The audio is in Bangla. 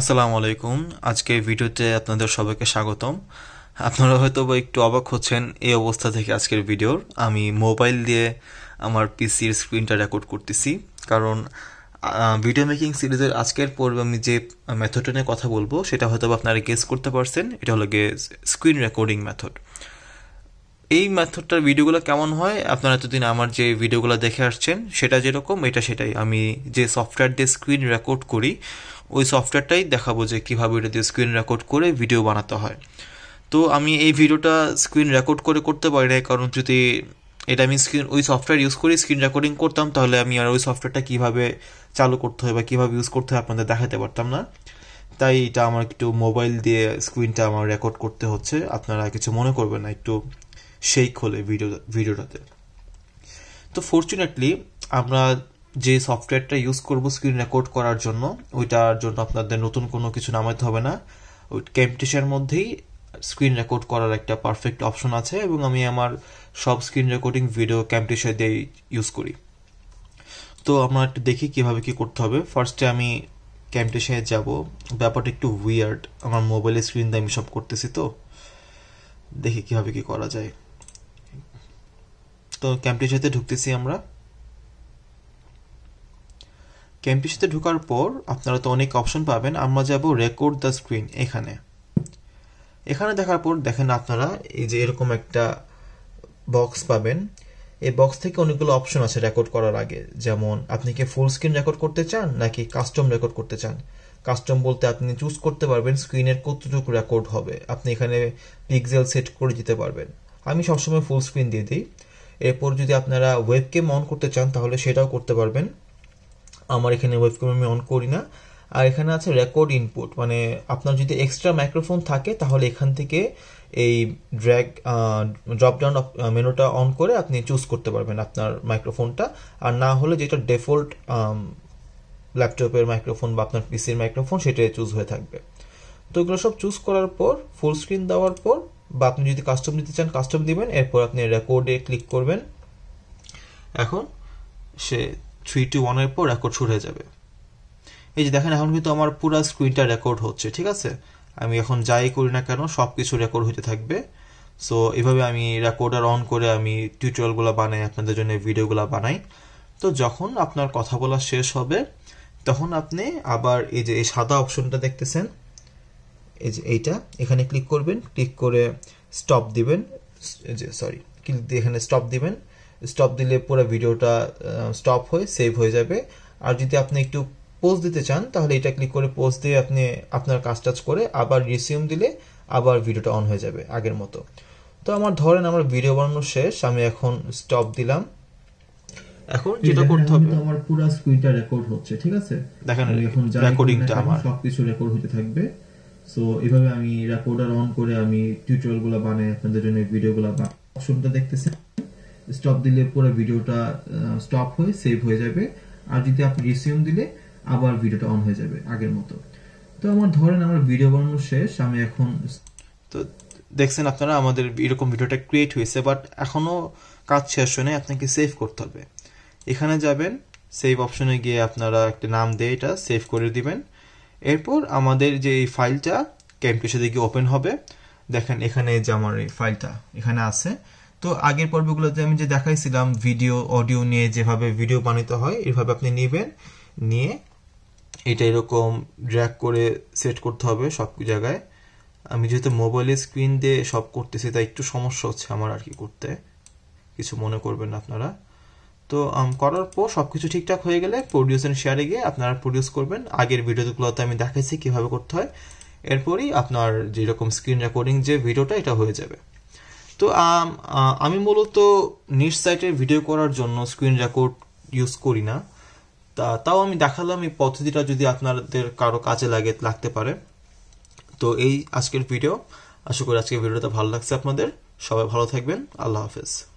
আসসালামু আলাইকুম আজকে ভিডিওতে আপনাদের সবাইকে স্বাগতম আপনারা হয়তো বা একটু অবাক হচ্ছেন এই অবস্থা থেকে আজকের ভিডিওর আমি মোবাইল দিয়ে আমার পিসির স্ক্রিনটা রেকর্ড করতেছি কারণ ভিডিও মেকিং সিরিজের আজকের পর্বে আমি যে মেথডটা নিয়ে কথা বলবো সেটা হয়তো আপনারা গেস করতে পারছেন এটা হলো গে স্ক্রিন রেকর্ডিং মেথড এই মেথডটার ভিডিওগুলো কেমন হয় আপনারা এতদিন আমার যে ভিডিওগুলো দেখে আসছেন সেটা যেরকম এটা সেটাই আমি যে সফটওয়্যার দিয়ে স্ক্রিন রেকর্ড করি ওই সফটওয়্যারটাই দেখাবো যে কীভাবে এটা দিয়ে স্ক্রিন রেকর্ড করে ভিডিও বানাতে হয় তো আমি এই ভিডিওটা স্ক্রিন রেকর্ড করে করতে পারি না কারণ যদি এটা আমি স্ক্রিন ওই সফটওয়্যার ইউজ করি স্ক্রিন রেকর্ডিং করতাম তাহলে আমি আর ওই সফটওয়্যারটা কীভাবে চালু করতে হয় বা কীভাবে ইউজ করতে হয় আপনাদের দেখাতে পারতাম না তাই এটা আমার একটু মোবাইল দিয়ে স্ক্রিনটা আমার রেকর্ড করতে হচ্ছে আপনারা কিছু মনে করবেন না একটু শেক হলে ভিডিও ভিডিওটাতে তো ফর্চুনেটলি আমরা যে সফটওয়্যারটা ইউজ করব স্ক্রিন রেকর্ড করার জন্য ওইটার জন্য আপনাদের নতুন কোনো কিছু নামাতে হবে না ওই ক্যাম্পটিশার মধ্যেই স্ক্রিন রেকর্ড করার একটা পারফেক্ট অপশন আছে এবং আমি আমার সব স্ক্রিন রেকর্ডিং ভিডিও ক্যাম্পটিশার দিয়ে ইউজ করি তো আমরা একটু দেখি কিভাবে কি করতে হবে ফার্স্টে আমি ক্যাম্পটিশায় যাব ব্যাপারটা একটু উইয়ার্ড আমার মোবাইলের স্ক্রিন দিয়ে আমি সব করতেছি তো দেখি কিভাবে কি করা যায় তো ক্যাম্পটিশাতে ঢুকতেছি আমরা ক্যাম্পিসিতে ঢোকার পর আপনারা তো অনেক অপশন পাবেন আমরা যাব রেকর্ড দ্য স্ক্রিন এখানে এখানে দেখার পর দেখেন আপনারা এই যে এরকম একটা বক্স পাবেন এই বক্স থেকে অনেকগুলো অপশন আছে রেকর্ড করার আগে যেমন আপনি কি ফুল স্ক্রিন রেকর্ড করতে চান নাকি কাস্টম রেকর্ড করতে চান কাস্টম বলতে আপনি চুজ করতে পারবেন স্ক্রিনের কতটুকু রেকর্ড হবে আপনি এখানে পিক্সেল সেট করে দিতে পারবেন আমি সবসময় ফুল স্ক্রিন দিয়ে দিই এরপর যদি আপনারা ওয়েবকেম অন করতে চান তাহলে সেটাও করতে পারবেন আমার এখানে ওয়েবকম আমি অন করি না আর এখানে আছে রেকর্ড ইনপুট মানে আপনার যদি এক্সট্রা মাইক্রোফোন থাকে তাহলে এখান থেকে এই ড্র্যাগ ড্রপ ডাউন মেনুটা অন করে আপনি চুজ করতে পারবেন আপনার মাইক্রোফোনটা আর না হলে যেটা ডেফল্ট ল্যাপটপের মাইক্রোফোন বা আপনার পিসির মাইক্রোফোন সেটা চুজ হয়ে থাকবে তো এগুলো সব চুজ করার পর ফুল স্ক্রিন দেওয়ার পর বা আপনি যদি কাস্টম দিতে চান কাস্টম দিবেন এরপর আপনি রেকর্ডে ক্লিক করবেন এখন সে থ্রি টু ওয়ানের পর রেকর্ড শুরু হয়ে যাবে এই যে দেখেন এখন কিন্তু আমার পুরো স্ক্রিনটা রেকর্ড হচ্ছে ঠিক আছে আমি এখন যাই করি না কেন সব কিছু রেকর্ড হতে থাকবে সো এভাবে আমি রেকর্ডার অন করে আমি টিউটোরিয়ালগুলো বানাই আপনাদের জন্য ভিডিওগুলো বানাই তো যখন আপনার কথা বলা শেষ হবে তখন আপনি আবার এই যে এই সাদা অপশনটা দেখতেছেন এই যে এইটা এখানে ক্লিক করবেন ক্লিক করে স্টপ দিবেন যে সরি ক্লিক দিয়ে এখানে স্টপ দিবেন স্টপ দিলে পুরো ভিডিওটা স্টপ হয়ে সেভ হয়ে যাবে আর যদি আপনি একটু পোস্ট দিতে চান তাহলে এটা ক্লিক করে পোস্ট দিয়ে আপনি আপনার কাজ টাজ করে আবার রিসিউম দিলে আবার ভিডিওটা অন হয়ে যাবে আগের মতো তো আমার ধরেন আমার ভিডিও বানানো শেষ আমি এখন স্টপ দিলাম এখন যেটা করতে হবে আমার পুরো স্ক্রিনটা রেকর্ড হচ্ছে ঠিক আছে দেখেন এখন রেকর্ডিংটা আমার সবকিছু রেকর্ড হতে থাকবে সো এভাবে আমি রেকর্ডার অন করে আমি টিউটোরিয়ালগুলো বানাই আপনাদের জন্য ভিডিওগুলো অপশনটা দেখতেছেন স্টপ দিলে পুরো ভিডিওটা স্টপ হয়ে সেভ হয়ে যাবে আর যদি আপনি রিসিউম দিলে আবার ভিডিওটা অন হয়ে যাবে আগের মতো তো আমার ধরেন আমার ভিডিও বানানো শেষ আমি এখন তো দেখছেন আপনারা আমাদের এরকম ভিডিওটা ক্রিয়েট হয়েছে বাট এখনও কাজ শেষ হয়নি আপনাকে সেভ করতে হবে এখানে যাবেন সেভ অপশনে গিয়ে আপনারা একটা নাম দিয়ে এটা সেভ করে দিবেন এরপর আমাদের যে এই ফাইলটা ক্যাম্পের সাথে গিয়ে ওপেন হবে দেখেন এখানে যে আমার এই ফাইলটা এখানে আছে তো আগের পর্বগুলোতে আমি যে দেখাইছিলাম ভিডিও অডিও নিয়ে যেভাবে ভিডিও বানাতে হয় এভাবে আপনি নেবেন নিয়ে এটা এরকম ড্র্যাগ করে সেট করতে হবে সব জায়গায় আমি যেহেতু মোবাইলের স্ক্রিন দিয়ে সব করতেছি তাই একটু সমস্যা হচ্ছে আমার আর কি করতে কিছু মনে করবেন না আপনারা তো করার পর সব কিছু ঠিকঠাক হয়ে গেলে প্রডিউস শেয়ারে গিয়ে আপনারা প্রডিউস করবেন আগের ভিডিওগুলোতে আমি দেখাইছি কীভাবে করতে হয় এরপরই আপনার যেরকম স্ক্রিন রেকর্ডিং যে ভিডিওটা এটা হয়ে যাবে তো আমি মূলত নিট সাইটে ভিডিও করার জন্য স্ক্রিন রেকর্ড ইউজ করি না তা তাও আমি দেখালাম এই পদ্ধতিটা যদি আপনাদের কারো কাজে লাগে লাগতে পারে তো এই আজকের ভিডিও আশা করি আজকের ভিডিওটা ভালো লাগছে আপনাদের সবাই ভালো থাকবেন আল্লাহ হাফেজ